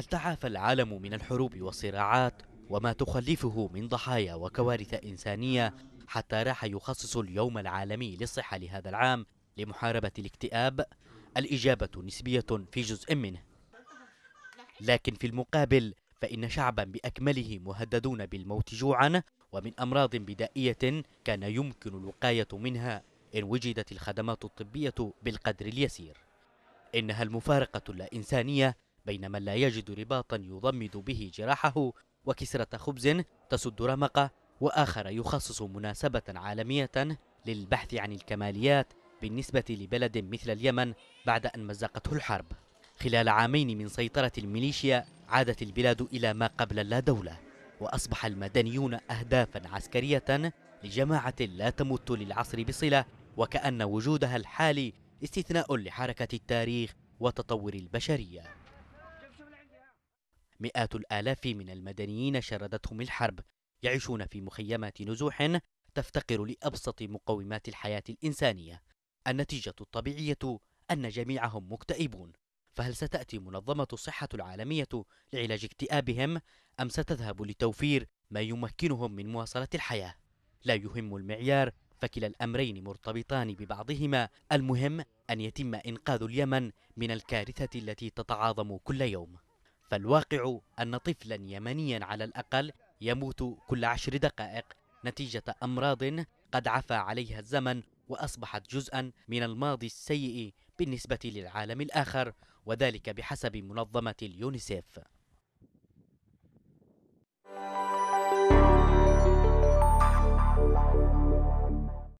هل تعافى العالم من الحروب والصراعات وما تخلفه من ضحايا وكوارث إنسانية حتى راح يخصص اليوم العالمي للصحة لهذا العام لمحاربة الاكتئاب الإجابة نسبية في جزء منه لكن في المقابل فإن شعبا بأكمله مهددون بالموت جوعا ومن أمراض بدائية كان يمكن الوقاية منها إن وجدت الخدمات الطبية بالقدر اليسير إنها المفارقة اللا إنسانية بين من لا يجد رباطا يضمد به جراحه وكسرة خبز تسد رمقه وآخر يخصص مناسبة عالمية للبحث عن الكماليات بالنسبة لبلد مثل اليمن بعد أن مزقته الحرب خلال عامين من سيطرة الميليشيا عادت البلاد إلى ما قبل اللا دولة وأصبح المدنيون أهدافا عسكرية لجماعة لا تمت للعصر بصلة وكأن وجودها الحالي استثناء لحركة التاريخ وتطور البشرية مئات الآلاف من المدنيين شردتهم الحرب يعيشون في مخيمات نزوح تفتقر لأبسط مقومات الحياة الإنسانية النتيجة الطبيعية أن جميعهم مكتئبون فهل ستأتي منظمة الصحة العالمية لعلاج اكتئابهم أم ستذهب لتوفير ما يمكنهم من مواصلة الحياة؟ لا يهم المعيار فكلا الأمرين مرتبطان ببعضهما المهم أن يتم إنقاذ اليمن من الكارثة التي تتعاظم كل يوم فالواقع أن طفلا يمنيا على الأقل يموت كل عشر دقائق نتيجة أمراض قد عفى عليها الزمن وأصبحت جزءا من الماضي السيء بالنسبة للعالم الآخر وذلك بحسب منظمة اليونيسيف